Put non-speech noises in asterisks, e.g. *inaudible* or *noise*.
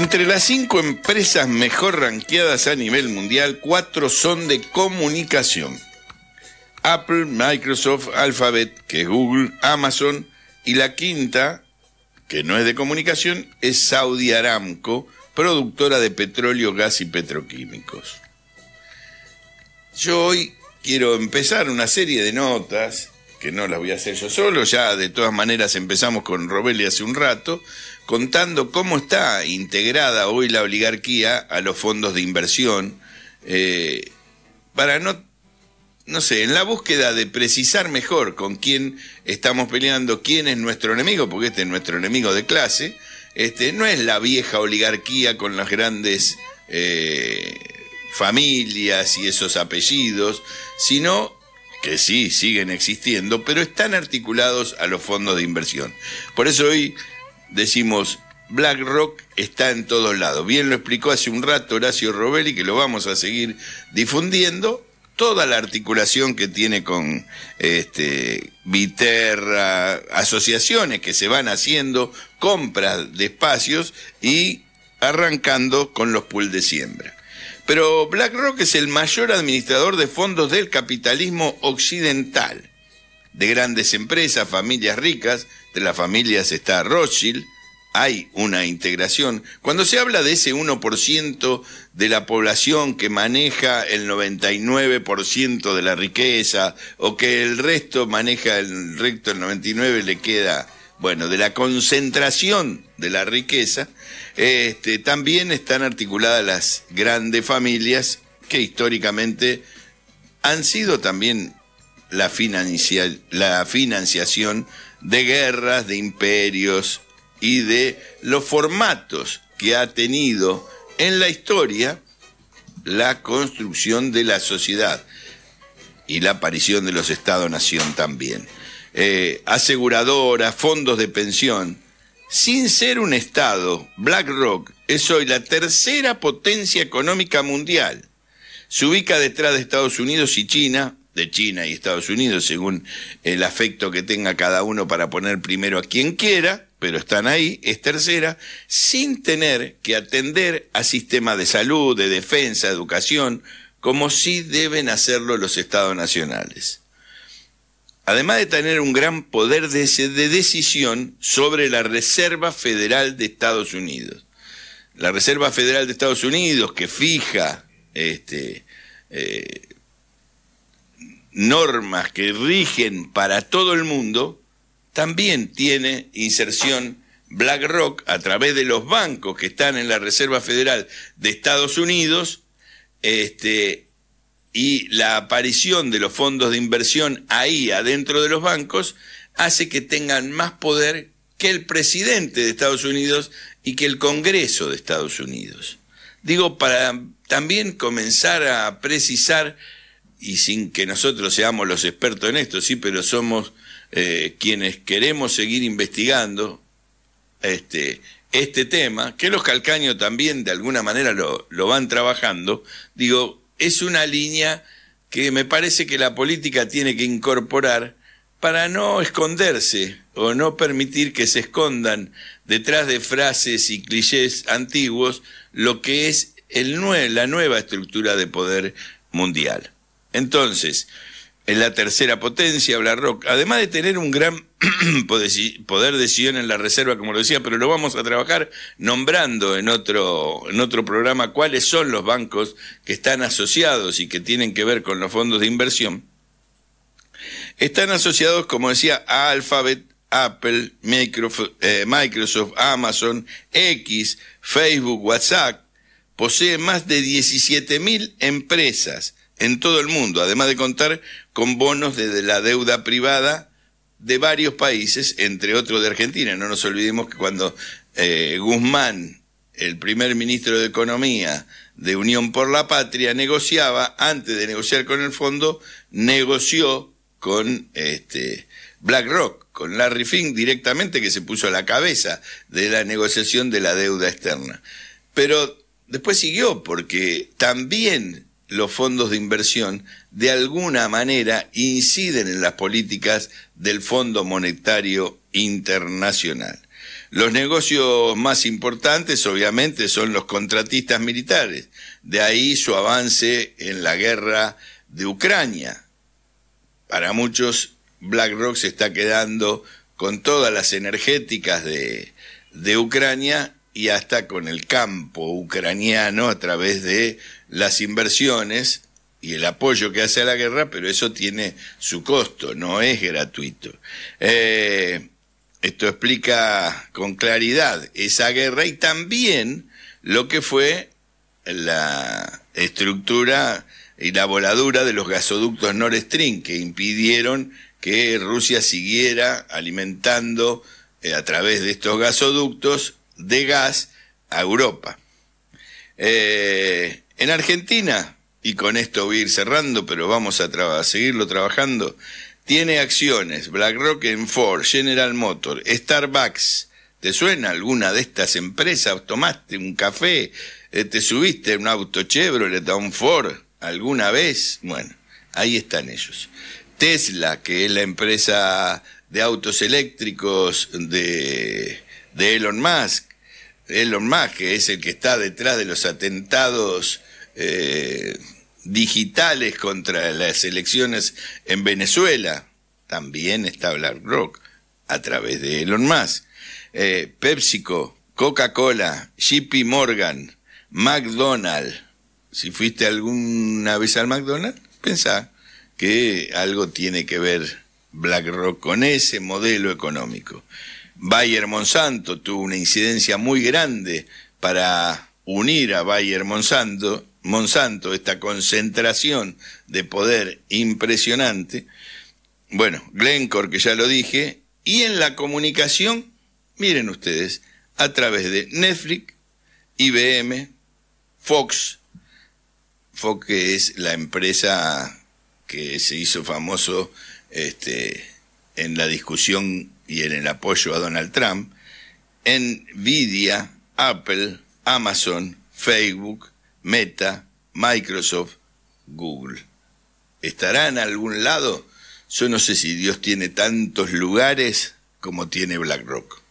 Entre las cinco empresas mejor ranqueadas a nivel mundial, cuatro son de comunicación. Apple, Microsoft, Alphabet, que es Google, Amazon, y la quinta, que no es de comunicación, es Saudi Aramco, productora de petróleo, gas y petroquímicos. Yo hoy quiero empezar una serie de notas, que no las voy a hacer yo solo, ya de todas maneras empezamos con Robelli hace un rato, contando cómo está integrada hoy la oligarquía a los fondos de inversión, eh, para no, no sé, en la búsqueda de precisar mejor con quién estamos peleando, quién es nuestro enemigo, porque este es nuestro enemigo de clase, este, no es la vieja oligarquía con las grandes eh, familias y esos apellidos, sino que sí, siguen existiendo, pero están articulados a los fondos de inversión. Por eso hoy decimos BlackRock está en todos lados. Bien lo explicó hace un rato Horacio Robelli, que lo vamos a seguir difundiendo. Toda la articulación que tiene con este, asociaciones que se van haciendo, compras de espacios y arrancando con los pool de siembra. Pero BlackRock es el mayor administrador de fondos del capitalismo occidental de grandes empresas, familias ricas, de las familias está Rothschild, hay una integración. Cuando se habla de ese 1% de la población que maneja el 99% de la riqueza o que el resto maneja el recto el 99 le queda, bueno, de la concentración de la riqueza, este, también están articuladas las grandes familias que históricamente han sido también la, financiación de guerras, de imperios y de los formatos que ha tenido en la historia la construcción de la sociedad y la aparición de los estados nación también. Eh, aseguradoras, fondos de pensión. Sin ser un Estado, BlackRock es hoy la tercera potencia económica mundial. Se ubica detrás de Estados Unidos y China, China y Estados Unidos, según el afecto que tenga cada uno para poner primero a quien quiera, pero están ahí, es tercera, sin tener que atender a sistemas de salud, de defensa, educación, como sí deben hacerlo los estados nacionales. Además de tener un gran poder de, de decisión sobre la Reserva Federal de Estados Unidos. La Reserva Federal de Estados Unidos que fija este, eh, normas que rigen para todo el mundo, también tiene inserción BlackRock a través de los bancos que están en la Reserva Federal de Estados Unidos, este, y la aparición de los fondos de inversión ahí adentro de los bancos hace que tengan más poder que el presidente de Estados Unidos y que el Congreso de Estados Unidos. Digo, para también comenzar a precisar y sin que nosotros seamos los expertos en esto, sí, pero somos eh, quienes queremos seguir investigando este, este, tema, que los calcaños también de alguna manera lo, van trabajando, digo, es una línea que me parece que la política tiene que incorporar para no esconderse o no permitir que se escondan detrás de frases y clichés antiguos lo que es la nueva estructura de poder mundial. Entonces, en la tercera potencia, BlackRock, además de tener un gran *clears throat* poder de decisión en la reserva, como lo decía, pero lo vamos a trabajar nombrando en otro, en otro programa cuáles son los bancos que están asociados y que tienen que ver con los fondos de inversión. Están asociados, como decía, a Alphabet, Apple, eh, Microsoft Amazon, X, Facebook, WhatsApp. Posee más de 17.000 empresas en todo el mundo, además de contar con bonos de la deuda privada de varios países, entre otros de Argentina. No nos olvidemos que cuando eh, Guzmán, el primer ministro de Economía de Unión por la Patria, negociaba, antes de negociar con el fondo, negoció con este, BlackRock, con Larry Fink directamente, que se puso a la cabeza de la negociación de la deuda externa. Pero después siguió, porque también los fondos de inversión de alguna manera inciden en las políticas del Fondo Monetario Internacional. Los negocios más importantes obviamente son los contratistas militares, de ahí su avance en la guerra de Ucrania. Para muchos, BlackRock se está quedando con todas las energéticas de, Ucrania y hasta con el campo ucraniano a través de las inversiones y el apoyo que hace a la guerra, pero eso tiene su costo, no es gratuito. Eh, esto explica con claridad esa guerra y también lo que fue la estructura y la voladura de los gasoductos Nord Stream que impidieron que Rusia siguiera alimentando eh, a través de estos gasoductos de gas a Europa. Eh, en Argentina, y con esto voy a ir cerrando, pero vamos a, seguirlo trabajando, tiene acciones BlackRock en Ford, General Motors, Starbucks. ¿Te suena alguna de estas empresas? ¿Tomaste un café? Eh, ¿Te subiste un auto Chevrolet a un Ford alguna vez? Bueno, ahí están ellos. Tesla, que es la empresa de autos eléctricos de, de Elon Musk, Elon Musk, que es el que está detrás de los atentados eh, digitales contra las elecciones en Venezuela, también está BlackRock a través de Elon Musk. Eh, PepsiCo, Coca-Cola, JP Morgan, McDonald's. Si fuiste alguna vez al McDonald's, pensá que algo tiene que ver BlackRock con ese modelo económico. Bayer Monsanto tuvo una incidencia muy grande para unir a Bayer Monsanto, esta concentración de poder impresionante. Bueno, Glencore, que ya lo dije, y en la comunicación, miren ustedes, a través de Netflix, IBM, Fox, Fox que es la empresa que se hizo famoso este, en la discusión y en el apoyo a Donald Trump, Nvidia, Apple, Amazon, Facebook, Meta, Microsoft, Google. estarán en algún lado? Yo no sé si Dios tiene tantos lugares como tiene BlackRock.